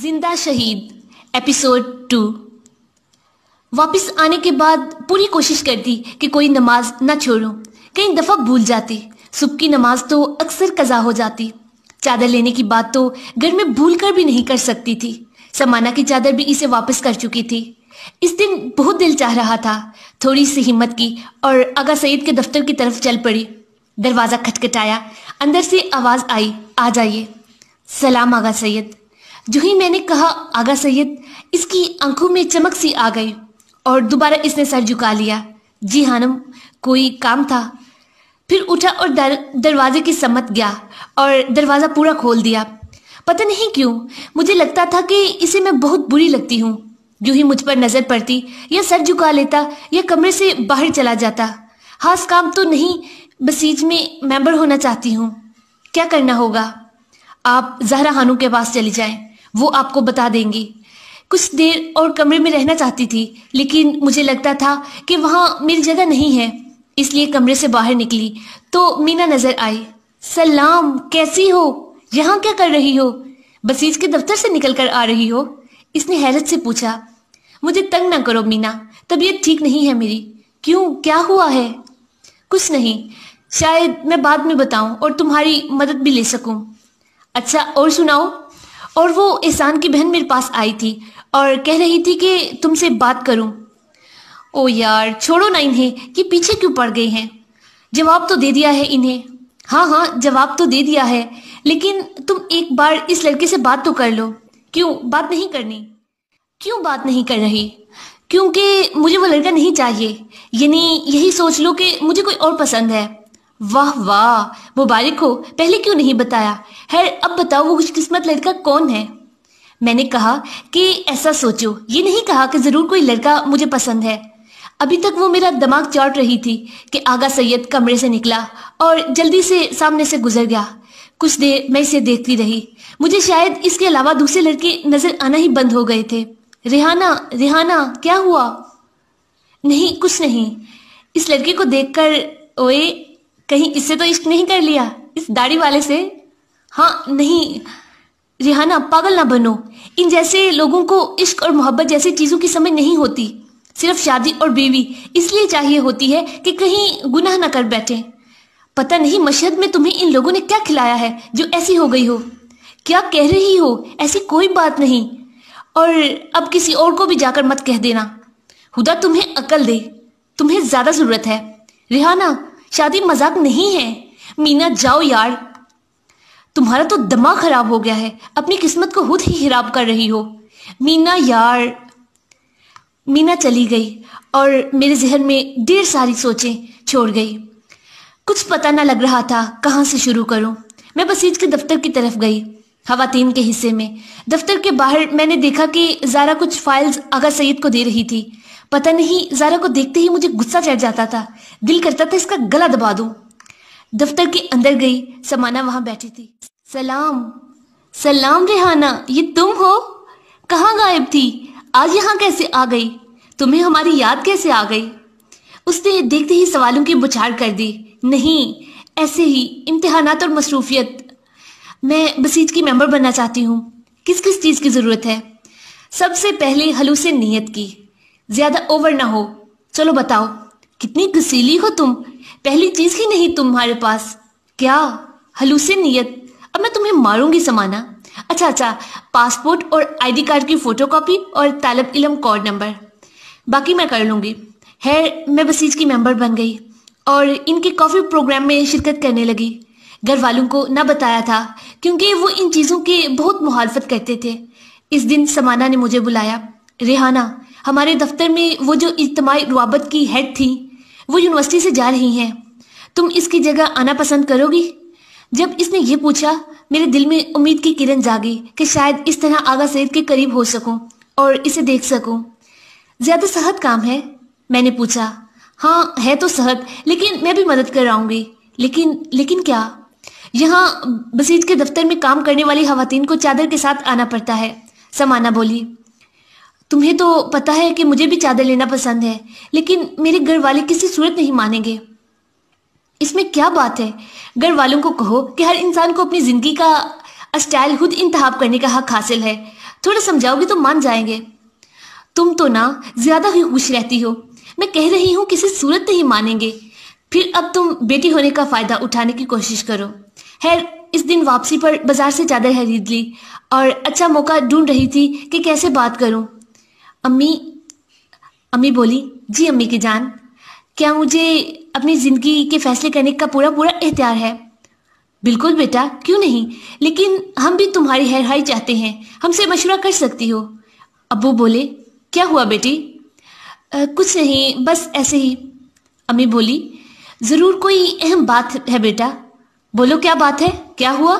जिंदा शहीद episode to वापस आने के बाद पूरी कोशिश करती कि कोई नमाज ना छोड़ू कई दफा भूल जाती सुबह की नमाज तो अक्सर कजा हो जाती चादर लेने की बात तो घर में भूल कर भी नहीं कर सकती थी समाना की चादर भी इसे वापस कर चुकी थी इस दिन बहुत दिल चाह रहा था थोड़ी सी हिम्मत की और आगा सईद के दफ्तर की तरफ चल पड़ी दरवाजा खटखटाया अंदर से आवाज आई आ जाइए सलाम आगा सैयद जो ही मैंने कहा आगा सैयद इसकी आंखों में चमक सी आ गई और दोबारा इसने सर झुका लिया जी हानम कोई काम था फिर उठा और दर, दरवाजे की सम्मत गया और दरवाज़ा पूरा खोल दिया पता नहीं क्यों मुझे लगता था कि इसे मैं बहुत बुरी लगती हूँ जो ही मुझ पर नज़र पड़ती या सर झुका लेता या कमरे से बाहर चला जाता खास काम तो नहीं बसीज में मेंबर होना चाहती हूँ क्या करना होगा आप जहरा हानू के पास चली जाएं वो आपको बता देंगी कुछ देर और कमरे में रहना चाहती थी लेकिन मुझे लगता था कि वहां मेरी जगह नहीं है इसलिए कमरे से बाहर निकली तो मीना नजर आई सलाम कैसी हो यहाँ क्या कर रही हो बसीज के दफ्तर से निकल कर आ रही हो इसने हैरत से पूछा मुझे तंग ना करो मीना तबीयत ठीक नहीं है मेरी क्यों क्या हुआ है कुछ नहीं शायद मैं बाद में बताऊं और तुम्हारी मदद भी ले सकूं अच्छा और सुनाओ और वो एहसान की बहन मेरे पास आई थी और कह रही थी कि तुमसे बात करूं ओ यार छोड़ो ना इन्हें कि पीछे क्यों पड़ गए हैं जवाब तो दे दिया है इन्हें हाँ हाँ जवाब तो दे दिया है लेकिन तुम एक बार इस लड़के से बात तो कर लो क्यों बात नहीं करनी क्यों बात नहीं कर रही क्योंकि मुझे वो लड़का नहीं चाहिए यानी यही सोच लो कि मुझे कोई और पसंद है वाह वाह मुबारक हो पहले क्यों नहीं बताया है अब बताओ वो खुशकिस्मत लड़का कौन है मैंने कहा कि ऐसा सोचो ये नहीं कहा कि ज़रूर कोई लड़का मुझे पसंद है अभी तक वो मेरा दिमाग चौट रही थी कि आगा सैयद कमरे से निकला और जल्दी से सामने से गुजर गया कुछ देर मैं इसे देखती रही मुझे शायद इसके अलावा दूसरे लड़के नजर आना ही बंद हो गए थे रिहाना रिहाना क्या हुआ नहीं कुछ नहीं इस लड़के को देखकर ओए कहीं इससे तो इश्क नहीं कर लिया इस दाढ़ी वाले से हाँ नहीं रिहाना पागल ना बनो इन जैसे लोगों को इश्क और मोहब्बत जैसी चीज़ों की समझ नहीं होती सिर्फ शादी और बीवी इसलिए चाहिए होती है कि कहीं गुनाह ना कर बैठे पता नहीं मशहद में तुम्हें इन लोगों ने क्या खिलाया है जो ऐसी हो गई हो क्या कह रही हो ऐसी कोई बात नहीं और अब किसी और को भी जाकर मत कह देना हुदा तुम्हें अकल दे तुम्हें ज़्यादा ज़रूरत है रिहाना शादी मजाक नहीं है मीना जाओ यार तुम्हारा तो दिमाग खराब हो गया है अपनी किस्मत को खुद ही खराब कर रही हो मीना यार मीना चली गई और मेरे जहन में ढेर सारी सोचें छोड़ गई कुछ पता ना लग रहा था कहाँ से शुरू करूं मैं बसीज के दफ्तर की तरफ गई खातन के हिस्से में दफ्तर के बाहर मैंने देखा कि जारा कुछ फाइल्स आगा सईद को दे रही थी पता नहीं जारा को देखते ही मुझे गुस्सा चढ़ जाता था दिल करता था इसका गला दबा दू दफ्तर के अंदर गई समाना वहां बैठी थी सलाम सलाम रेहाना ये तुम हो कहाँ गायब थी आज यहाँ कैसे आ गई तुम्हें हमारी याद कैसे आ गई उसने देखते ही सवालों की बुछार कर दी नहीं ऐसे ही इम्तहानात और मसरूफियत मैं बसीज की मेंबर बनना चाहती हूँ किस किस चीज़ की ज़रूरत है सबसे पहले हलूसे नीयत की ज्यादा ओवर ना हो चलो बताओ कितनी घसीली हो तुम पहली चीज ही नहीं तुम्हारे पास क्या हलूसे नियत अब मैं तुम्हें मारूंगी समाना अच्छा अच्छा पासपोर्ट और आईडी कार्ड की फोटोकॉपी और तालब इलम कॉर्ड नंबर बाकी मैं कर लूंगी है मैं बसीज की मेंबर बन गई और इनके कॉफ़ी प्रोग्राम में शिरकत करने लगी घर वालों को ना बताया था क्योंकि वो इन चीज़ों की बहुत मुहालफत करते थे इस दिन समाना ने मुझे बुलाया रेहाना हमारे दफ्तर में वो जो इज्तमाही रवाबत की हेड थी वो यूनिवर्सिटी से जा रही हैं तुम इसकी जगह आना पसंद करोगी जब इसने ये पूछा मेरे दिल में उम्मीद की किरण जागी कि शायद इस तरह आगा सैद के करीब हो सकूं और इसे देख सकूं ज्यादा सहद काम है मैंने पूछा हाँ है तो सहद लेकिन मैं भी मदद कर आऊंगी लेकिन लेकिन क्या यहाँ बसीज के दफ्तर में काम करने वाली खातन को चादर के साथ आना पड़ता है समाना बोली तुम्हें तो पता है कि मुझे भी चादर लेना पसंद है लेकिन मेरे घर वाले किसी सूरत नहीं मानेंगे इसमें क्या बात है घर वालों को कहो कि हर इंसान को अपनी ज़िंदगी का स्टाइल खुद इंतहा करने का हक हासिल है थोड़ा समझाओगे तो मान जाएंगे तुम तो ना ज़्यादा ही खुश रहती हो मैं कह रही हूँ किसी सूरत नहीं मानेंगे फिर अब तुम बेटी होने का फ़ायदा उठाने की कोशिश करो खैर इस दिन वापसी पर बाजार से चादर खरीद ली और अच्छा मौका ढूंढ रही थी कि कैसे बात करूं अम्मी अम्मी बोली जी अम्मी की जान क्या मुझे अपनी जिंदगी के फैसले करने का पूरा पूरा एहतियार है बिल्कुल बेटा क्यों नहीं लेकिन हम भी तुम्हारी हरहाई चाहते हैं हमसे मशवरा कर सकती हो अबू बोले क्या हुआ बेटी आ, कुछ नहीं बस ऐसे ही अम्मी बोली ज़रूर कोई अहम बात है बेटा बोलो क्या बात है क्या हुआ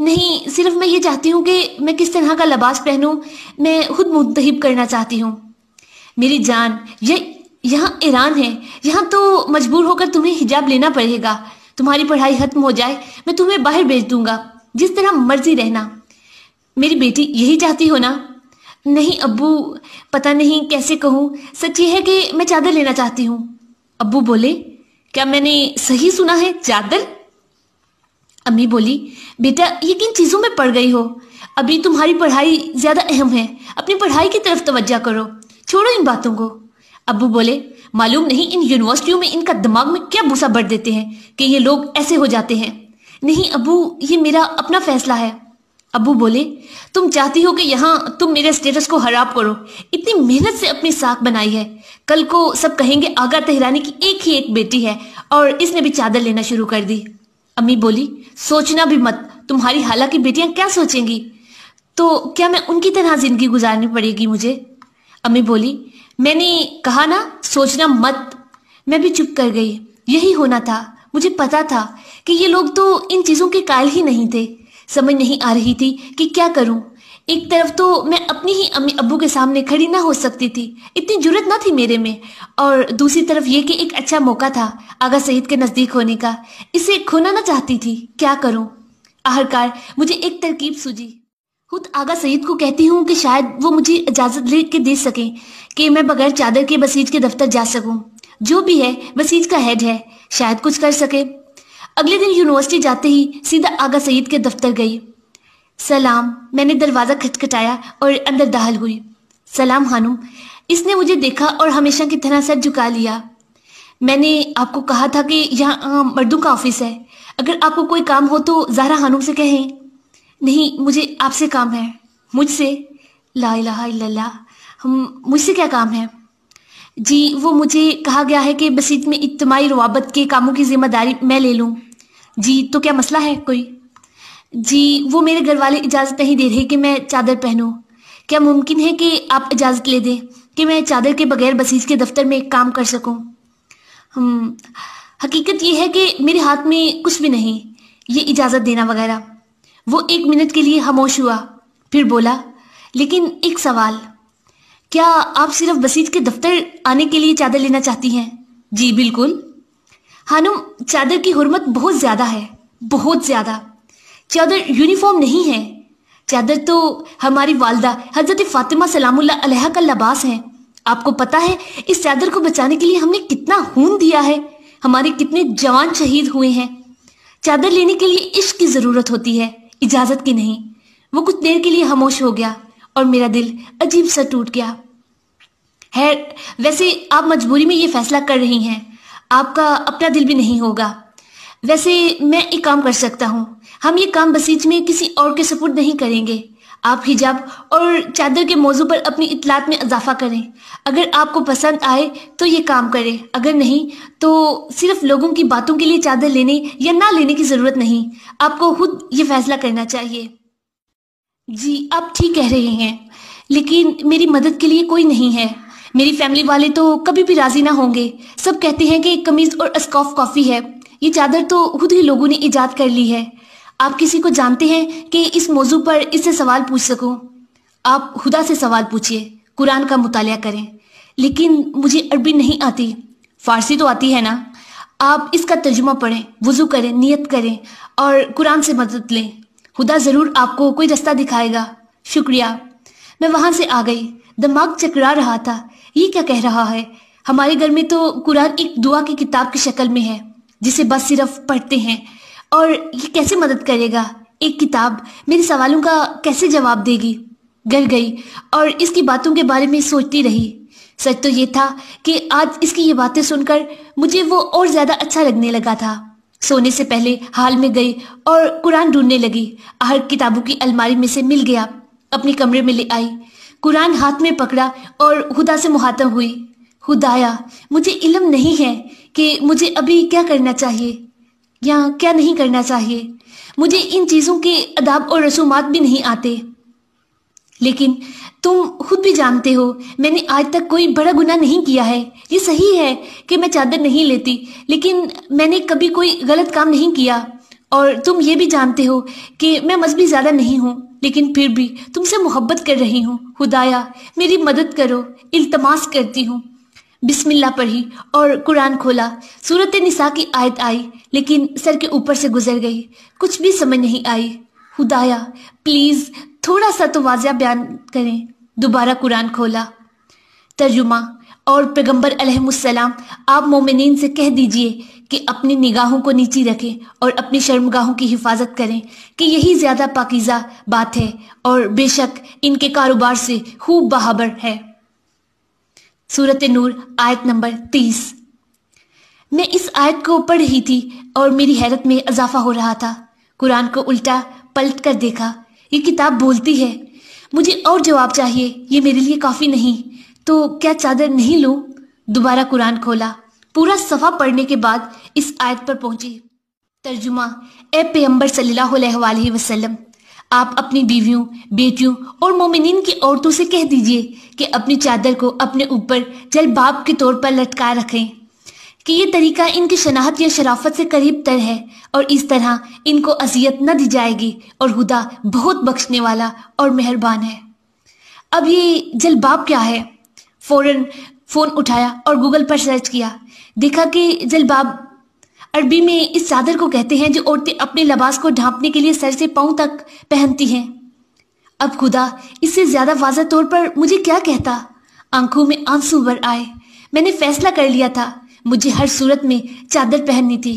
नहीं सिर्फ मैं ये चाहती हूँ कि मैं किस तरह का लबास पहनूं मैं खुद मुंतब करना चाहती हूँ मेरी जान ये यहाँ ईरान है यहाँ तो मजबूर होकर तुम्हें हिजाब लेना पड़ेगा तुम्हारी पढ़ाई खत्म हो जाए मैं तुम्हें बाहर भेज दूंगा जिस तरह मर्जी रहना मेरी बेटी यही चाहती हो ना नहीं अब्बू पता नहीं कैसे कहूँ सच ये है कि मैं चादर लेना चाहती हूँ अब्बू बोले क्या मैंने सही सुना है चादर अम्मी बोली बेटा ये किन चीज़ों में पड़ गई हो अभी तुम्हारी पढ़ाई ज़्यादा अहम है अपनी पढ़ाई की तरफ तवज्जो करो छोड़ो इन बातों को अबू बोले मालूम नहीं इन यूनिवर्सिटियों में इनका दिमाग में क्या भूसा भर देते हैं कि ये लोग ऐसे हो जाते हैं नहीं अबू ये मेरा अपना फैसला है अबू बोले तुम चाहती हो कि यहाँ तुम मेरे स्टेटस को खराब करो इतनी मेहनत से अपनी साख बनाई है कल को सब कहेंगे आगा तेहरानी की एक ही एक बेटी है और इसने भी चादर लेना शुरू कर दी अम्मी बोली सोचना भी मत तुम्हारी हालांकि बेटियां क्या सोचेंगी तो क्या मैं उनकी तरह जिंदगी गुजारनी पड़ेगी मुझे अम्मी बोली मैंने कहा ना सोचना मत मैं भी चुप कर गई यही होना था मुझे पता था कि ये लोग तो इन चीज़ों के कायल ही नहीं थे समझ नहीं आ रही थी कि क्या करूं एक तरफ तो मैं अपनी ही अम्मी अबू के सामने खड़ी ना हो सकती थी इतनी जरूरत ना थी मेरे में और दूसरी तरफ ये कि एक अच्छा मौका था आगा सईद के नज़दीक होने का इसे खोना ना चाहती थी क्या करूं आखिरकार मुझे एक तरकीब सूझी खुद आगा सईद को कहती हूँ कि शायद वो मुझे इजाज़त ले के दे सकें कि मैं बगैर चादर के बसीज के दफ्तर जा सकूँ जो भी है बसीज का हेड है शायद कुछ कर सके अगले दिन यूनिवर्सिटी जाते ही सीधा आगा सईद के दफ्तर गई सलाम मैंने दरवाज़ा खटखटाया और अंदर दाखिल हुई सलाम हानुम इसने मुझे देखा और हमेशा की तरह सर झुका लिया मैंने आपको कहा था कि यहाँ मर्दों का ऑफिस है अगर आपको कोई काम हो तो जहरा हानुम से कहें नहीं मुझे आपसे काम है मुझसे ला इला हम मुझसे क्या काम है जी वो मुझे कहा गया है कि बसीत में इज्तमाही रवाबत के कामों की जिम्मेदारी मैं ले लूँ जी तो क्या मसला है कोई जी वो मेरे घर वाले इजाज़त नहीं दे रहे कि मैं चादर पहनूं क्या मुमकिन है कि आप इजाज़त ले दें कि मैं चादर के बगैर बसीज के दफ्तर में काम कर सकूं? हम हकीकत यह है कि मेरे हाथ में कुछ भी नहीं ये इजाज़त देना वगैरह वो एक मिनट के लिए खामोश हुआ फिर बोला लेकिन एक सवाल क्या आप सिर्फ बसीज के दफ्तर आने के लिए चादर लेना चाहती हैं जी बिल्कुल हानुम चादर की हरमत बहुत ज़्यादा है बहुत ज़्यादा चादर यूनिफॉर्म नहीं है चादर तो हमारी वालदा हजरत फातिमा सलामुल्ला का लबास है आपको पता है इस चादर को बचाने के लिए हमने कितना खून दिया है हमारे कितने जवान शहीद हुए हैं चादर लेने के लिए इश्क की ज़रूरत होती है इजाज़त की नहीं वो कुछ देर के लिए खामोश हो गया और मेरा दिल अजीब सा टूट गया है वैसे आप मजबूरी में ये फैसला कर रही हैं आपका अपना दिल भी नहीं होगा वैसे मैं एक काम कर सकता हूँ हम ये काम बसीच में किसी और के सपोर्ट नहीं करेंगे आप हिजाब और चादर के मौजू पर अपनी इतलात में इजाफा करें अगर आपको पसंद आए तो ये काम करें अगर नहीं तो सिर्फ लोगों की बातों के लिए चादर लेने या ना लेने की ज़रूरत नहीं आपको खुद ये फैसला करना चाहिए जी आप ठीक कह रहे हैं लेकिन मेरी मदद के लिए कोई नहीं है मेरी फैमिली वाले तो कभी भी राज़ी ना होंगे सब कहते हैं कि कमीज़ और अस्कॉफ कॉफ़ी है ये चादर तो खुद ही लोगों ने ईजाद कर ली है आप किसी को जानते हैं कि इस मौजू पर इससे सवाल पूछ सको आप खुदा से सवाल पूछिए कुरान का मुताल करें लेकिन मुझे अरबी नहीं आती फारसी तो आती है ना आप इसका तर्जुमा पढ़ें वज़ू करें नियत करें और कुरान से मदद लें खुदा ज़रूर आपको कोई रास्ता दिखाएगा शुक्रिया मैं वहाँ से आ गई दिमाग चकरा रहा था ये क्या कह रहा है हमारे घर में तो कुरान एक दुआ की किताब की शक्ल में है जिसे बस सिर्फ पढ़ते हैं और ये कैसे मदद करेगा एक किताब मेरे सवालों का कैसे जवाब देगी घर गई और इसकी बातों के बारे में सोचती रही सच तो ये था कि आज इसकी ये बातें सुनकर मुझे वो और ज़्यादा अच्छा लगने लगा था सोने से पहले हाल में गई और कुरान ढूंढने लगी हर किताबों की अलमारी में से मिल गया अपने कमरे में ले आई कुरान हाथ में पकड़ा और खुदा से मुहातब हुई खुदाया मुझे इलम नहीं है कि मुझे अभी क्या करना चाहिए या क्या नहीं करना चाहिए मुझे इन चीज़ों के अदाब और रसूमात भी नहीं आते लेकिन तुम खुद भी जानते हो मैंने आज तक कोई बड़ा गुनाह नहीं किया है ये सही है कि मैं चादर नहीं लेती लेकिन मैंने कभी कोई गलत काम नहीं किया और तुम ये भी जानते हो कि मैं मजबी ज़्यादा नहीं हूँ लेकिन फिर भी तुमसे मोहब्बत कर रही हूँ खुदाया मेरी मदद करो इल्तमास करती हूँ बिस्मिल्ला पढ़ी और कुरान खोला सूरत निसा की आयत आई लेकिन सर के ऊपर से गुजर गई कुछ भी समझ नहीं आई हुदाया प्लीज़ थोड़ा सा तो वाजिया बयान करें दोबारा कुरान खोला तर्जुमा और पैगम्बर अलहमसलाम आप मोमिन से कह दीजिए कि अपनी निगाहों को नीची रखें और अपनी शर्मगाहों की हिफाजत करें कि यही ज़्यादा पाकिज़ा बात है और बेशक इनके कारोबार से खूब बहाबर है सूरत नूर आयत नंबर तीस मैं इस आयत को पढ़ रही थी और मेरी हैरत में इजाफा हो रहा था कुरान को उल्टा पलट कर देखा ये किताब बोलती है मुझे और जवाब चाहिए ये मेरे लिए काफ़ी नहीं तो क्या चादर नहीं लूँ दोबारा कुरान खोला पूरा सफ़ा पढ़ने के बाद इस आयत पर पहुंची तर्जुमा ए पैम्बर सल्लल्लाहु अलैहि वसल्लम आप अपनी बीवियों बेटियों और मोमिन की औरतों से कह दीजिए कि अपनी चादर को अपने ऊपर बाप के तौर पर लटका रखें कि ये तरीका इनकी शनाहत या शराफत से करीब तर है और इस तरह इनको अजियत न दी जाएगी और हुदा बहुत बख्शने वाला और मेहरबान है अब ये जलबाब क्या है फौरन फ़ोन उठाया और गूगल पर सर्च किया देखा कि जलबाब अरबी में इस चादर को कहते हैं जो औरतें अपने लबास को ढांपने के लिए सर से पांव तक पहनती हैं अब खुदा इससे ज्यादा वाजह तौर पर मुझे क्या कहता आंखों में आंसू भर आए मैंने फैसला कर लिया था मुझे हर सूरत में चादर पहननी थी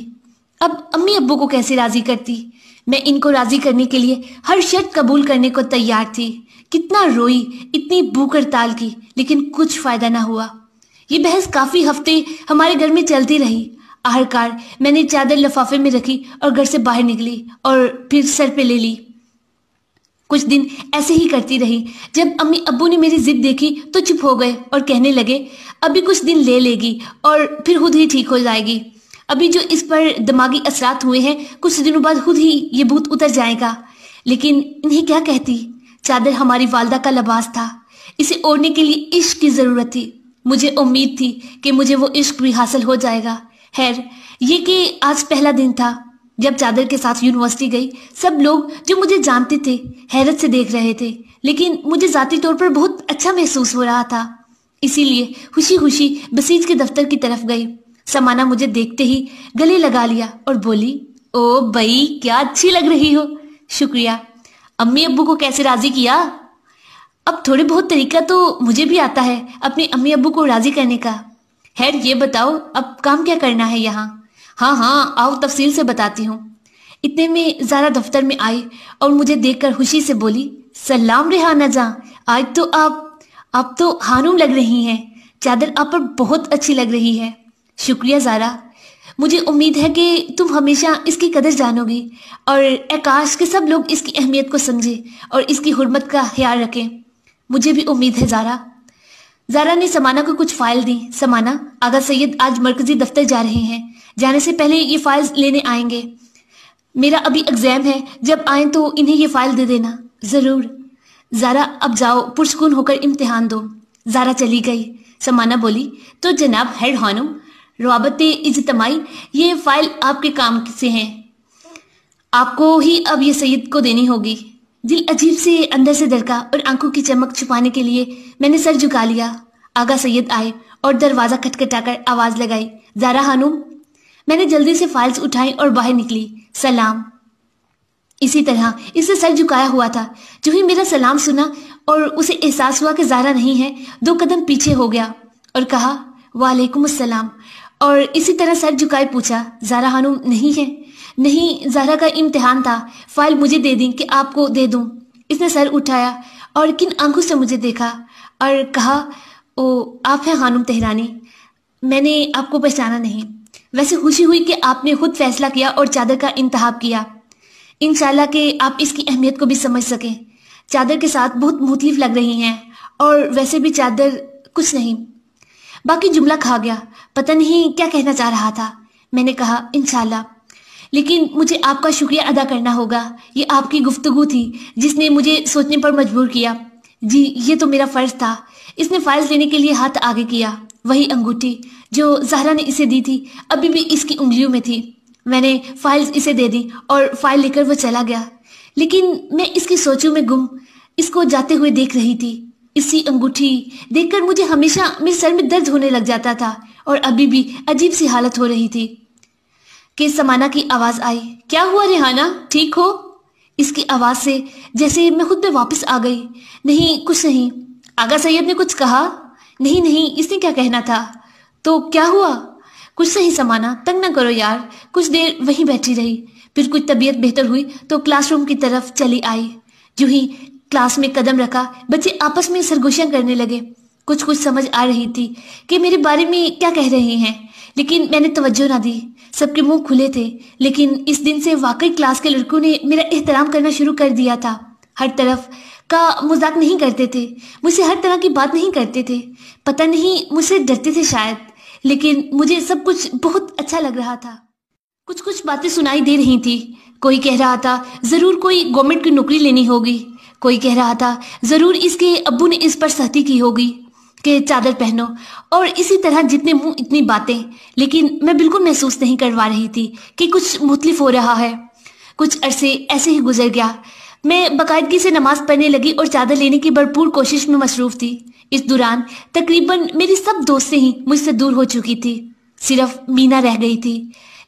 अब अम्मी अब्बू को कैसे राजी करती मैं इनको राजी करने के लिए हर शर्त कबूल करने को तैयार थी कितना रोई इतनी भूकर ताल की लेकिन कुछ फायदा ना हुआ ये बहस काफी हफ्ते हमारे घर में चलती रही आखिरकार मैंने चादर लफाफे में रखी और घर से बाहर निकली और फिर सर पे ले ली कुछ दिन ऐसे ही करती रही जब अम्मी अब्बू ने मेरी जिद देखी तो चुप हो गए और कहने लगे अभी कुछ दिन ले लेगी और फिर खुद ही ठीक हो जाएगी अभी जो इस पर दिमागी असरात हुए हैं कुछ दिनों बाद खुद ही ये भूत उतर जाएगा लेकिन इन्हें क्या कहती चादर हमारी वालदा का लबास था इसे ओढ़ने के लिए इश्क की ज़रूरत थी मुझे उम्मीद थी कि मुझे वो इश्क भी हासिल हो जाएगा खैर ये कि आज पहला दिन था जब चादर के साथ यूनिवर्सिटी गई सब लोग जो मुझे जानते थे हैरत से देख रहे थे लेकिन मुझे ज़ाती तौर पर बहुत अच्छा महसूस हो रहा था इसीलिए खुशी खुशी बसीज के दफ्तर की तरफ गई समाना मुझे देखते ही गले लगा लिया और बोली ओ भई क्या अच्छी लग रही हो शुक्रिया अम्मी अब्बू को कैसे राजी किया अब थोड़े बहुत तरीका तो मुझे भी आता है अपनी अम्मी अब्बू को राजी करने का खैर ये बताओ अब काम क्या करना है यहाँ हाँ हाँ आओ तफसील से बताती हूँ इतने में जारा दफ्तर में आई और मुझे देखकर खुशी से बोली सलाम रेहाना जहाँ आज तो आप आप तो हानुम लग रही हैं चादर आप पर बहुत अच्छी लग रही है शुक्रिया जारा मुझे उम्मीद है कि तुम हमेशा इसकी कदर जानोगी और आकाश के सब लोग इसकी अहमियत को समझे और इसकी हुरमत का ख्याल रखें मुझे भी उम्मीद है जारा जारा ने समाना को कुछ फाइल दी समाना आगा सैयद आज मरकजी दफ्तर जा रहे हैं जाने से पहले ये फाइल्स लेने आएंगे मेरा अभी एग्जाम है जब आए तो इन्हें ये फाइल दे देना ज़रूर ज़ारा अब जाओ पुरस्कून होकर इम्तिहान दो ज़ारा चली गई समाना बोली तो जनाब हेड हॉनो रवाबत इजतमाई ये फाइल आपके काम से हैं आपको ही अब ये सैयद को देनी होगी दिल अजीब से अंदर से दड़का और आंखों की चमक छुपाने के लिए मैंने सर झुका लिया आगा सैयद आए और दरवाज़ा खटखटाकर आवाज़ लगाई ज़ारा हानुम मैंने जल्दी से फाइल्स उठाई और बाहर निकली सलाम इसी तरह इसे सर झुकाया हुआ था जो ही मेरा सलाम सुना और उसे एहसास हुआ कि ज़ारा नहीं है दो कदम पीछे हो गया और कहा वालेकुम असलम और इसी तरह सर झुकाए पूछा ज़ारा हानुम नहीं है नहीं जहरा का इम्तिहान था फाइल मुझे दे दी कि आपको दे दूं इसने सर उठाया और किन आंखों से मुझे देखा और कहा ओ आप हैं खानुम तेहरानी मैंने आपको पहचाना नहीं वैसे खुशी हुई कि आपने खुद फैसला किया और चादर का इंतहाब किया इन कि आप इसकी अहमियत को भी समझ सकें चादर के साथ बहुत मुतलिफ लग रही हैं और वैसे भी चादर कुछ नहीं बाकी जुमला खा गया पता नहीं क्या कहना चाह रहा था मैंने कहा इनशाला लेकिन मुझे आपका शुक्रिया अदा करना होगा ये आपकी गुफ्तगु थी जिसने मुझे सोचने पर मजबूर किया जी ये तो मेरा फ़र्ज था इसने फाइल्स लेने के लिए हाथ आगे किया वही अंगूठी जो जहरा ने इसे दी थी अभी भी इसकी उंगलियों में थी मैंने फाइल्स इसे दे दी और फाइल लेकर वो चला गया लेकिन मैं इसकी सोचों में गुम इसको जाते हुए देख रही थी इसी अंगूठी देखकर मुझे हमेशा मेरे सर में दर्द होने लग जाता था और अभी भी अजीब सी हालत हो रही थी कि समाना की आवाज आई क्या हुआ रिहाना ठीक हो इसकी आवाज से जैसे मैं खुद में वापस आ गई नहीं कुछ नहीं आगा सैयद ने कुछ कहा नहीं नहीं इसने क्या कहना था तो क्या हुआ कुछ सही समाना तंग ना करो यार कुछ देर वहीं बैठी रही फिर कुछ तबीयत बेहतर हुई तो क्लासरूम की तरफ चली आई यूं ही क्लास में कदम रखा बच्चे आपस में सरगोशियां करने लगे कुछ कुछ समझ आ रही थी कि मेरे बारे में क्या कह रहे हैं लेकिन मैंने तवज्जो ना दी सबके मुंह खुले थे लेकिन इस दिन से वाकई क्लास के लड़कों ने मेरा एहतराम करना शुरू कर दिया था हर तरफ का मजाक नहीं करते थे मुझसे हर तरह की बात नहीं करते थे पता नहीं मुझसे डरते थे शायद लेकिन मुझे सब कुछ बहुत अच्छा लग रहा था कुछ कुछ बातें सुनाई दे रही थी कोई कह रहा था ज़रूर कोई गवर्नमेंट की नौकरी लेनी होगी कोई कह रहा था ज़रूर इसके अब्बू ने इस पर सहती की होगी कि चादर पहनो और इसी तरह जितने मुंह इतनी बातें लेकिन मैं बिल्कुल महसूस नहीं करवा रही थी कि कुछ मुख्तलिफ हो रहा है कुछ अरसे ऐसे ही गुजर गया मैं बाकायदगी से नमाज पढ़ने लगी और चादर लेने की भरपूर कोशिश में मसरूफ थी इस दौरान तकरीबन मेरी सब दोस्तें ही मुझसे दूर हो चुकी थी सिर्फ मीना रह गई थी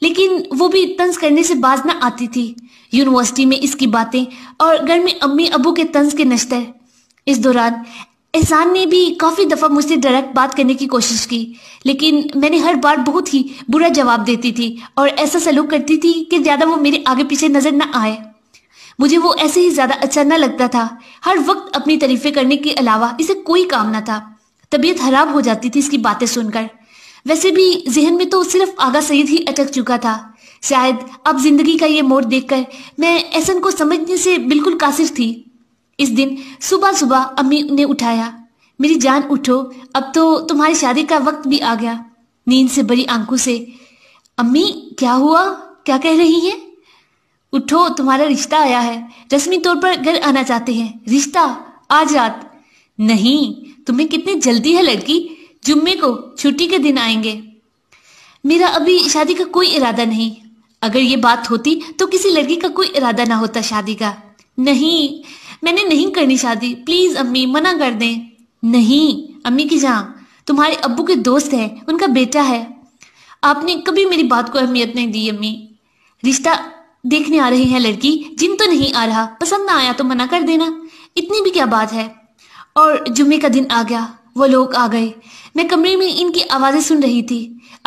लेकिन वो भी तंज करने से बाज ना आती थी यूनिवर्सिटी में इसकी बातें और घर में अम्मी अबू के तंज के नश्तर इस दौरान एहसान ने भी काफ़ी दफ़ा मुझसे डायरेक्ट बात करने की कोशिश की लेकिन मैंने हर बार बहुत ही बुरा जवाब देती थी और ऐसा सलूक करती थी कि ज़्यादा वो मेरे आगे पीछे नज़र ना आए मुझे वो ऐसे ही ज़्यादा अच्छा ना लगता था हर वक्त अपनी तरीफे करने के अलावा इसे कोई काम ना था तबीयत खराब हो जाती थी इसकी बातें सुनकर वैसे भी जहन में तो सिर्फ आगा सईद ही अटक चुका था शायद अब जिंदगी का ये मोड़ देखकर मैं एहसन को समझने से बिल्कुल कासिर थी इस दिन सुबह सुबह अम्मी ने उठाया मेरी जान उठो अब तो तुम्हारी शादी का वक्त भी आ गया नींद से बड़ी आंखों से अम्मी क्या हुआ क्या कह रही है उठो तुम्हारा रिश्ता आया है रस्मी तौर पर घर आना चाहते हैं रिश्ता आज रात नहीं तुम्हें कितनी जल्दी है लड़की जुम्मे को छुट्टी के दिन आएंगे मेरा अभी शादी का कोई इरादा नहीं अगर ये बात होती तो किसी लड़की का कोई इरादा ना होता शादी का नहीं मैंने नहीं करनी शादी प्लीज अम्मी मना कर दें नहीं अम्मी की जहाँ तुम्हारे अब्बू के दोस्त हैं उनका बेटा है आपने कभी मेरी बात को अहमियत नहीं दी अम्मी रिश्ता देखने आ रही है लड़की जिन तो नहीं आ रहा पसंद ना आया तो मना कर देना इतनी भी क्या बात है और जुम्मे का दिन आ गया वो लोग आ गए मैं कमरे में इनकी आवाज़ें सुन रही थी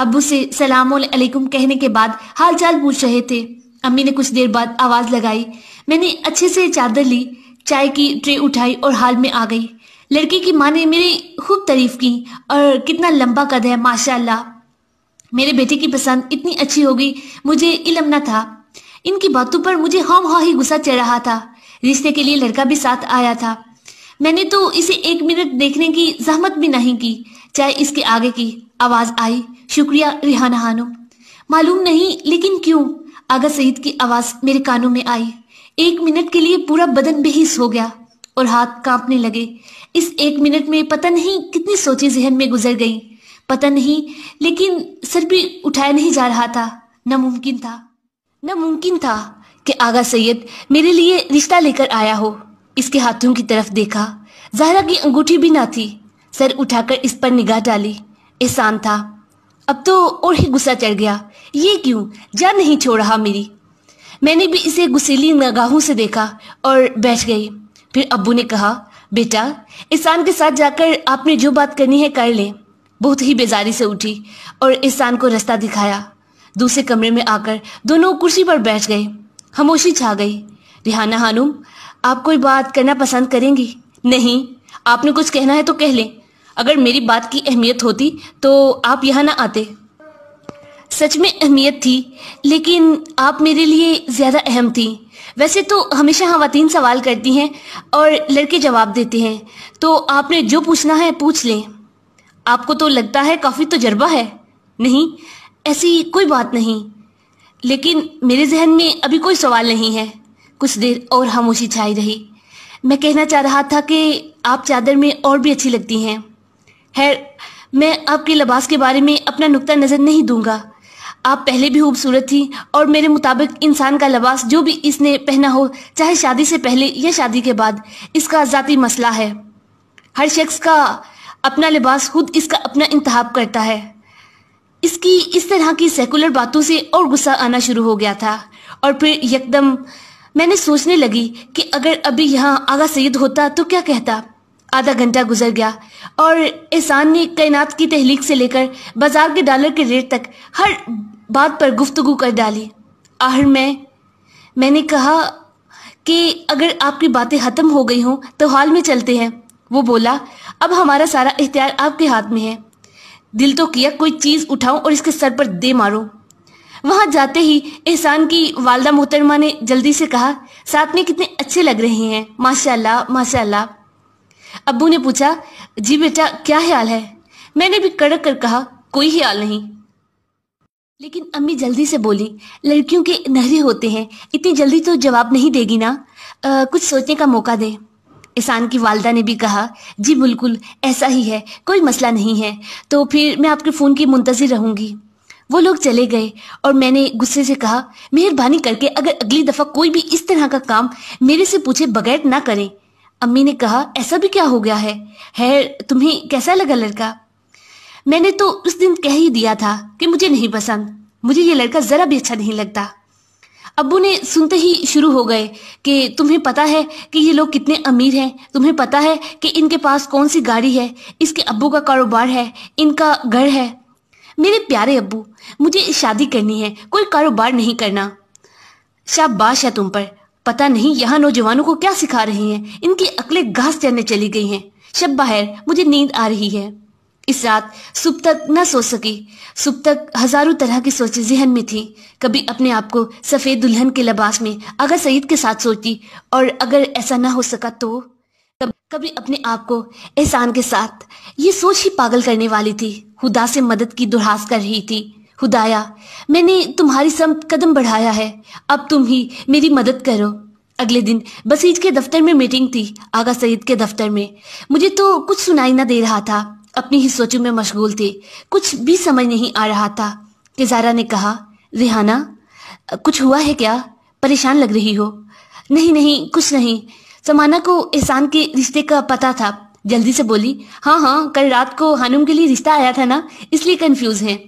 अबू से सलाम अलैकुम कहने के बाद हालचाल पूछ रहे थे अम्मी ने कुछ देर बाद आवाज़ लगाई मैंने अच्छे से चादर ली चाय की ट्रे उठाई और हाल में आ गई लड़की की माँ ने मेरी खूब तारीफ की और कितना लंबा कद है माशाल्लाह मेरे बेटे की पसंद इतनी अच्छी होगी मुझे इलम न था इनकी बातों पर मुझे हम हा ही गुस्सा चढ़ रहा था रिश्ते के लिए लड़का भी साथ आया था मैंने तो इसे एक मिनट देखने की जहमत भी नहीं की चाहे इसके आगे की आवाज आई शुक्रिया रिहाना हानो मालूम नहीं लेकिन क्यों आगा सईद की आवाज मेरे कानों में आई एक मिनट के लिए पूरा बदन बेहिस हो गया और हाथ कांपने लगे इस एक मिनट में पता नहीं कितनी सोचें जहन में गुजर गई पता नहीं लेकिन सर भी उठाया नहीं जा रहा था नामुमकिन था नामुमकिन था कि आगा सैयद मेरे लिए रिश्ता लेकर आया हो इसके हाथों की तरफ देखा जहरा की अंगूठी भी ना थी सर उठाकर इस पर निगाह डाली एहसान था अब तो और ही गुस्सा चढ़ गया ये क्यों जान नहीं छोड़ रहा मेरी मैंने भी इसे गुसेली नगाहों से देखा और बैठ गई फिर अब्बू ने कहा बेटा ईसान के साथ जाकर आपने जो बात करनी है कर ले बहुत ही बेजारी से उठी और ईसान को रास्ता दिखाया दूसरे कमरे में आकर दोनों कुर्सी पर बैठ गए खामोशी छा गई रिहाना हानुम आप कोई बात करना पसंद करेंगी नहीं आपने कुछ कहना है तो कह लें अगर मेरी बात की अहमियत होती तो आप यहाँ ना आते सच में अहमियत थी लेकिन आप मेरे लिए ज़्यादा अहम थी वैसे तो हमेशा खातन सवाल करती हैं और लड़के जवाब देते हैं तो आपने जो पूछना है पूछ लें आपको तो लगता है काफ़ी तजर्बा तो है नहीं ऐसी कोई बात नहीं लेकिन मेरे जहन में अभी कोई सवाल नहीं है कुछ देर और खामोशी छाई रही मैं कहना चाह रहा था कि आप चादर में और भी अच्छी लगती हैं खैर मैं आपके लिबास के बारे में अपना नुकता नज़र नहीं दूंगा आप पहले भी खूबसूरत थी और मेरे मुताबिक इंसान का लिबास जो भी इसने पहना हो चाहे शादी से पहले या शादी के बाद इसका ज़ाती मसला है हर शख्स का अपना लिबास खुद इसका अपना इंतहाब करता है इसकी इस तरह की सेकुलर बातों से और गुस्सा आना शुरू हो गया था और फिर यकदम मैंने सोचने लगी कि अगर अभी यहाँ आगा सईद होता तो क्या कहता आधा घंटा गुजर गया और एहसान ने कायनात की तहलीक से लेकर बाजार के डॉलर के रेट तक हर बात पर गुफ्तगु कर डाली आखिर में मैंने कहा कि अगर आपकी बातें ख़त्म हो गई हों तो हाल में चलते हैं वो बोला अब हमारा सारा इख्तियार आपके हाथ में है दिल तो किया कोई चीज़ उठाऊं और इसके सर पर दे मारो वहां जाते ही एहसान की वालदा मोहतरमा ने जल्दी से कहा साथ में कितने अच्छे लग रहे हैं माशाल्लाह माशाल्लाह अबू ने पूछा जी बेटा क्या ख्याल है मैंने भी कड़क कर कहा कोई ख्याल नहीं लेकिन अम्मी जल्दी से बोली लड़कियों के नहरे होते हैं इतनी जल्दी तो जवाब नहीं देगी ना आ, कुछ सोचने का मौका दे ईसान की वालदा ने भी कहा जी बिल्कुल ऐसा ही है कोई मसला नहीं है तो फिर मैं आपके फ़ोन की मुंतज़र रहूंगी वो लोग चले गए और मैंने गुस्से से कहा मेहरबानी करके अगर अगली दफ़ा कोई भी इस तरह का काम मेरे से पूछे बगैर ना करें अम्मी ने कहा ऐसा भी क्या हो गया है है तुम्हें कैसा लगा लड़का मैंने तो उस दिन कह ही दिया था कि मुझे नहीं पसंद मुझे ये लड़का ज़रा भी अच्छा नहीं लगता अबू ने सुनते ही शुरू हो गए कि तुम्हें पता है कि ये लोग कितने अमीर हैं तुम्हें पता है कि इनके पास कौन सी गाड़ी है इसके अबू का कारोबार है इनका घर है मेरे प्यारे अबू मुझे शादी करनी है कोई कारोबार नहीं करना शाबाश है तुम पर पता नहीं यहाँ नौजवानों को क्या सिखा रही हैं इनकी अकलें घास चढ़ने चली गई हैं शब बाहर मुझे नींद आ रही है इस रात सुब तक न सो सकी सुब तक हजारों तरह की सोचें जहन में थी कभी अपने आप को सफ़ेद दुल्हन के लिबास में अगर सईद के साथ सोची और अगर ऐसा ना हो सका तो कभी अपने आप को एहसान के साथ ये सोच ही पागल करने वाली थी खुदा से मदद की दुहास कर रही थी हुदाया मैंने तुम्हारी सम कदम बढ़ाया है अब तुम ही मेरी मदद करो अगले दिन बसीज के दफ्तर में मीटिंग थी आगा सईद के दफ्तर में मुझे तो कुछ सुनाई ना दे रहा था अपनी ही सोचों में मशगूल थे कुछ भी समझ नहीं आ रहा था कि ने कहा रिहाना कुछ हुआ है क्या परेशान लग रही हो नहीं नहीं कुछ नहीं समाना को एहसान के रिश्ते का पता था जल्दी से बोली हाँ हाँ कल रात को हानुम के लिए रिश्ता आया था ना इसलिए कंफ्यूज हैं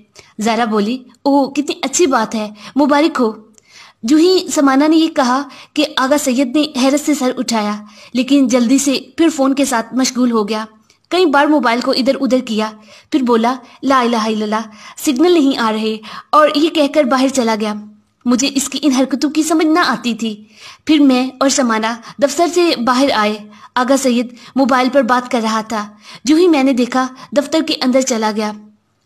जारा बोली ओह कितनी अच्छी बात है मुबारक हो जू ही समाना ने ये कहा कि आगा सैयद ने हैरत से सर उठाया लेकिन जल्दी से फिर फ़ोन के साथ मशगूल हो गया कई बार मोबाइल को इधर उधर किया फिर बोला ला ला सिग्नल नहीं आ रहे और ये कहकर बाहर चला गया मुझे इसकी इन हरकतों की समझ ना आती थी फिर मैं और समाना दफ्तर से बाहर आए आगा सैयद मोबाइल पर बात कर रहा था जो ही मैंने देखा दफ्तर के अंदर चला गया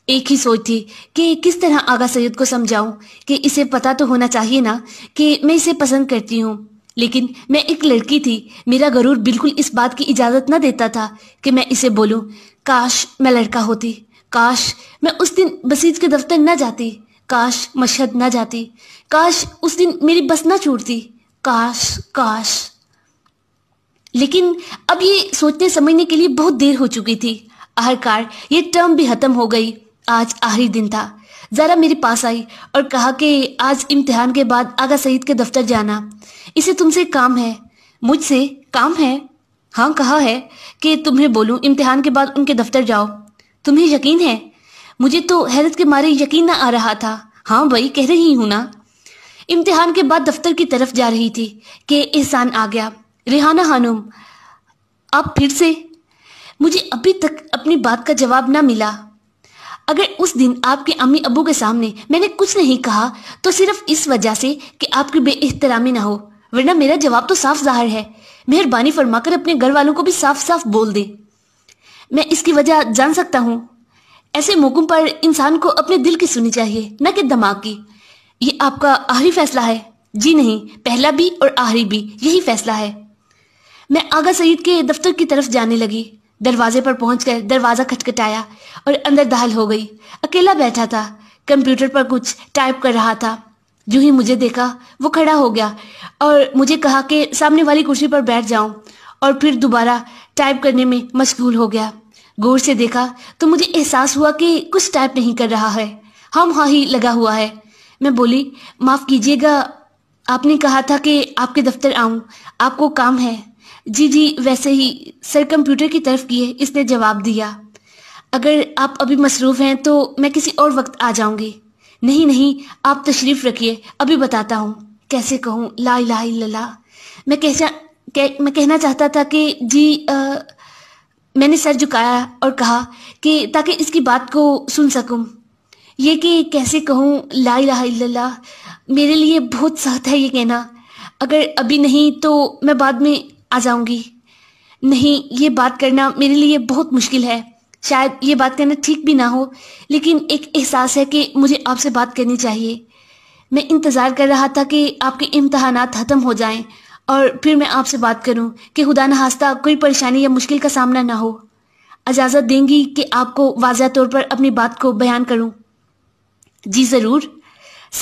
एक ही सोच थी कि किस तरह आगा सैयद को समझाऊं कि इसे पता तो होना चाहिए ना कि मैं इसे पसंद करती हूं लेकिन मैं एक लड़की थी मेरा गरूर बिल्कुल इस बात की इजाज़त न देता था कि मैं इसे बोलूं काश मैं लड़का होती काश मैं उस दिन बसीज के दफ्तर न जाती काश मशहद ना जाती काश उस दिन मेरी बस न छूटती काश काश लेकिन अब ये सोचने समझने के लिए बहुत देर हो चुकी थी आखिरकार ये टर्म भी खत्म हो गई आज आखिरी दिन था ज़रा मेरे पास आई और कहा कि आज इम्तिहान के बाद आगा सईद के दफ्तर जाना इसे तुमसे काम है मुझसे काम है हाँ कहा है कि तुम्हें बोलूं इम्तिहान के बाद उनके दफ्तर जाओ तुम्हें यकीन है मुझे तो हैरत के मारे यकीन ना आ रहा था हाँ भाई कह रही हूँ ना इम्तिहान के बाद दफ्तर की तरफ जा रही थी कि एहसान आ गया रिहाना हानुम आप फिर से मुझे अभी तक अपनी बात का जवाब ना मिला अगर उस दिन आपके अम्मी अबू के सामने मैंने कुछ नहीं कहा तो सिर्फ इस वजह से कि आपकी बे अहतरामी ना हो वरना मेरा जवाब तो साफ जाहिर है मेहरबानी फरमाकर अपने घर वालों को भी साफ साफ बोल दे मैं इसकी वजह जान सकता हूँ ऐसे मौकों पर इंसान को अपने दिल की सुननी चाहिए न कि दिमाग की ये आपका आखिरी फैसला है जी नहीं पहला भी और आखिरी भी यही फैसला है मैं आगा सईद के दफ्तर की तरफ जाने लगी दरवाजे पर पहुंचकर दरवाज़ा खटखटाया और अंदर दाल हो गई अकेला बैठा था कंप्यूटर पर कुछ टाइप कर रहा था जो ही मुझे देखा वो खड़ा हो गया और मुझे कहा कि सामने वाली कुर्सी पर बैठ जाऊं और फिर दोबारा टाइप करने में मशगूल हो गया गौर से देखा तो मुझे एहसास हुआ कि कुछ टाइप नहीं कर रहा है हम हाँ ही लगा हुआ है मैं बोली माफ़ कीजिएगा आपने कहा था कि आपके दफ्तर आऊं आपको काम है जी जी वैसे ही सर कंप्यूटर की तरफ किए इसने जवाब दिया अगर आप अभी मसरूफ़ हैं तो मैं किसी और वक्त आ जाऊंगी नहीं नहीं आप तशरीफ़ रखिए अभी बताता हूँ कैसे कहूँ ला ला ला मैं कैसा कह, मैं कहना चाहता था कि जी आ, मैंने सर झुकाया और कहा कि ताकि इसकी बात को सुन सकूँ ये कि कैसे कहूँ ला इला मेरे लिए बहुत सख्त है ये कहना अगर अभी नहीं तो मैं बाद में आ जाऊंगी नहीं ये बात करना मेरे लिए बहुत मुश्किल है शायद ये बात करना ठीक भी ना हो लेकिन एक एहसास है कि मुझे आपसे बात करनी चाहिए मैं इंतज़ार कर रहा था कि आपके इम्तहान ख़त्म हो जाएं और फिर मैं आपसे बात करूं कि खुदा नास्ता कोई परेशानी या मुश्किल का सामना ना हो इजाज़त देंगी कि आपको वाजह तौर पर अपनी बात को बयान करूं जी ज़रूर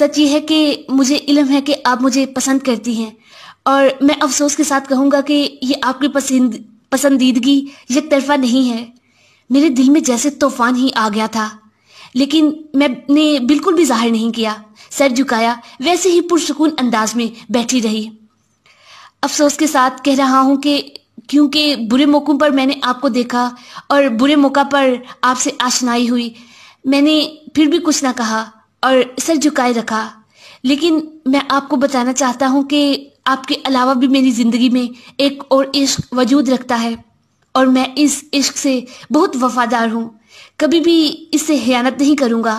सच ये है कि मुझे इलम है कि आप मुझे पसंद करती हैं और मैं अफसोस के साथ कहूँगा कि ये आपकी पसंद पसंदीदगी एक तरफा नहीं है मेरे दिल में जैसे तूफान ही आ गया था लेकिन मैंने बिल्कुल भी जाहिर नहीं किया सर झुकाया वैसे ही पुरसकून अंदाज में बैठी रही अफसोस के साथ कह रहा हूँ कि क्योंकि बुरे मौक़ों पर मैंने आपको देखा और बुरे मौका पर आपसे आशनाई हुई मैंने फिर भी कुछ ना कहा और सर झुकाए रखा लेकिन मैं आपको बताना चाहता हूँ कि आपके अलावा भी मेरी ज़िंदगी में एक और इश्क वजूद रखता है और मैं इस इश्क से बहुत वफादार हूँ कभी भी इससे हयानत नहीं करूँगा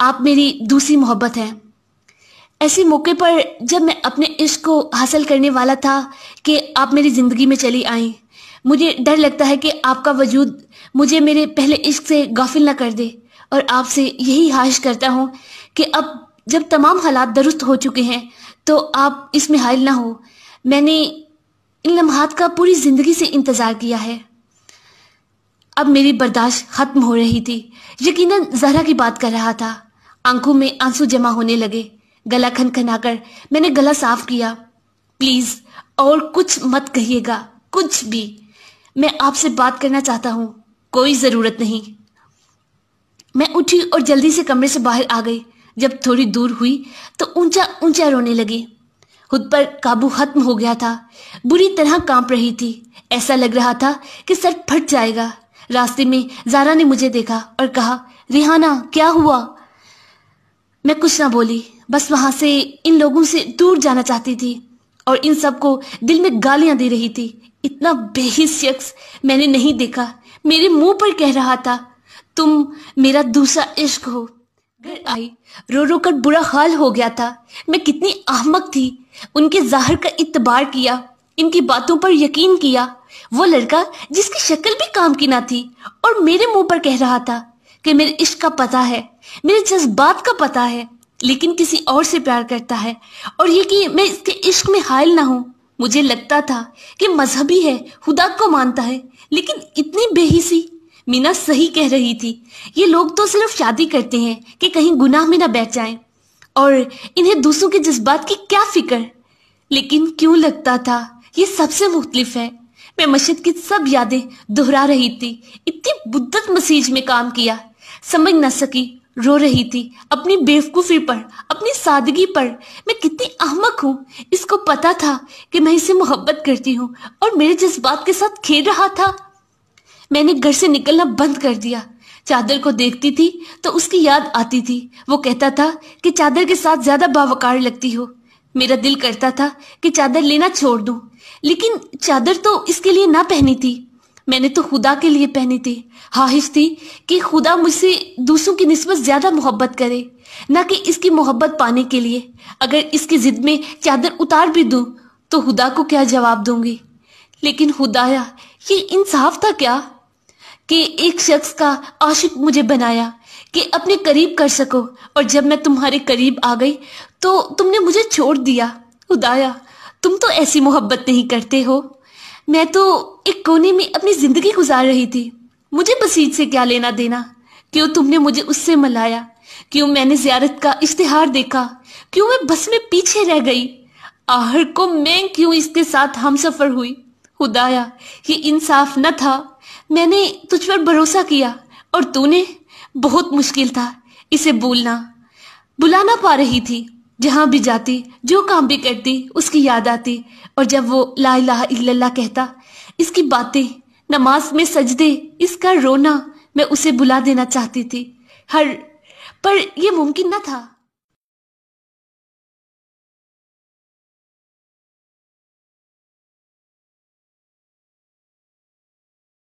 आप मेरी दूसरी मोहब्बत हैं ऐसे मौके पर जब मैं अपने इश्क को हासिल करने वाला था कि आप मेरी ज़िंदगी में चली आई मुझे डर लगता है कि आपका वजूद मुझे मेरे पहले इश्क से गाफिल ना कर दे और आपसे यही हाश करता हूँ कि अब जब तमाम हालात दुरुस्त हो चुके हैं तो आप इसमें हायल ना हो मैंने इन लम्हात का पूरी ज़िंदगी से इंतज़ार किया है अब मेरी बर्दाश्त ख़त्म हो रही थी यकीनन जहरा की बात कर रहा था आंखों में आंसू जमा होने लगे गला खनखनाकर मैंने गला साफ किया प्लीज़ और कुछ मत कहिएगा कुछ भी मैं आपसे बात करना चाहता हूँ कोई ज़रूरत नहीं मैं उठी और जल्दी से कमरे से बाहर आ गई जब थोड़ी दूर हुई तो ऊंचा ऊंचा रोने लगी खुद पर काबू खत्म हो गया था बुरी तरह कांप रही थी ऐसा लग रहा था कि सर फट जाएगा रास्ते में जारा ने मुझे देखा और कहा रिहाना क्या हुआ मैं कुछ ना बोली बस वहां से इन लोगों से दूर जाना चाहती थी और इन सबको दिल में गालियां दे रही थी इतना बेहिस शख्स मैंने नहीं देखा मेरे मुंह पर कह रहा था तुम मेरा दूसरा इश्क हो घर आई रो रो कर बुरा हाल हो गया था मैं कितनी अहमक थी उनके जाहर का इतबार किया इनकी बातों पर यकीन किया वो लड़का जिसकी शक्ल भी काम की ना थी और मेरे मुंह पर कह रहा था कि मेरे इश्क का पता है मेरे जज्बात का पता है लेकिन किसी और से प्यार करता है और ये कि मैं इसके इश्क में हायल ना हूँ मुझे लगता था कि मजहबी है खुदा को मानता है लेकिन इतनी बेहिसी मीना सही कह रही थी ये लोग तो सिर्फ शादी करते हैं कि कहीं गुनाह में ना बैठ जाएं और इन्हें दूसरों के जज्बात की क्या फिक्र लेकिन क्यों लगता था ये सबसे मुख्तलिफ है मैं मस्जिद की सब यादें दोहरा रही थी इतनी बुद्धत मसीज में काम किया समझ ना सकी रो रही थी अपनी बेवकूफ़ी पर अपनी सादगी पर मैं कितनी अहमक हूँ इसको पता था कि मैं इसे मोहब्बत करती हूँ और मेरे जज्बात के साथ खेल रहा था मैंने घर से निकलना बंद कर दिया चादर को देखती थी तो उसकी याद आती थी वो कहता था कि चादर के साथ ज्यादा बावकार लगती हो मेरा दिल करता था कि चादर लेना छोड़ दूं लेकिन चादर तो इसके लिए ना पहनी थी मैंने तो खुदा के लिए पहनी थी ख्वाहिश थी कि खुदा मुझसे दूसरों की नस्बत ज्यादा मोहब्बत करे ना कि इसकी मोहब्बत पाने के लिए अगर इसकी जिद में चादर उतार भी दूं तो खुदा को क्या जवाब दूंगी लेकिन खुदाया ये इंसाफ था क्या कि एक शख्स का आशिक मुझे बनाया कि अपने करीब कर सको और जब मैं तुम्हारे करीब आ गई तो तुमने मुझे छोड़ दिया उदाया तुम तो ऐसी मोहब्बत नहीं करते हो मैं तो एक कोने में अपनी जिंदगी गुजार रही थी मुझे बसीत से क्या लेना देना क्यों तुमने मुझे उससे मलाया क्यों मैंने जियारत का इश्तिहार देखा क्यों मैं बस में पीछे रह गई आहर को मैं क्यों इसके साथ हम सफर हुई खुदाया ये इंसाफ न था मैंने तुझ पर भरोसा किया और तूने बहुत मुश्किल था इसे भूलना बुला ना पा रही थी जहाँ भी जाती जो काम भी करती उसकी याद आती और जब वो ला इला कहता इसकी बातें नमाज में सजदे इसका रोना मैं उसे बुला देना चाहती थी हर पर यह मुमकिन न था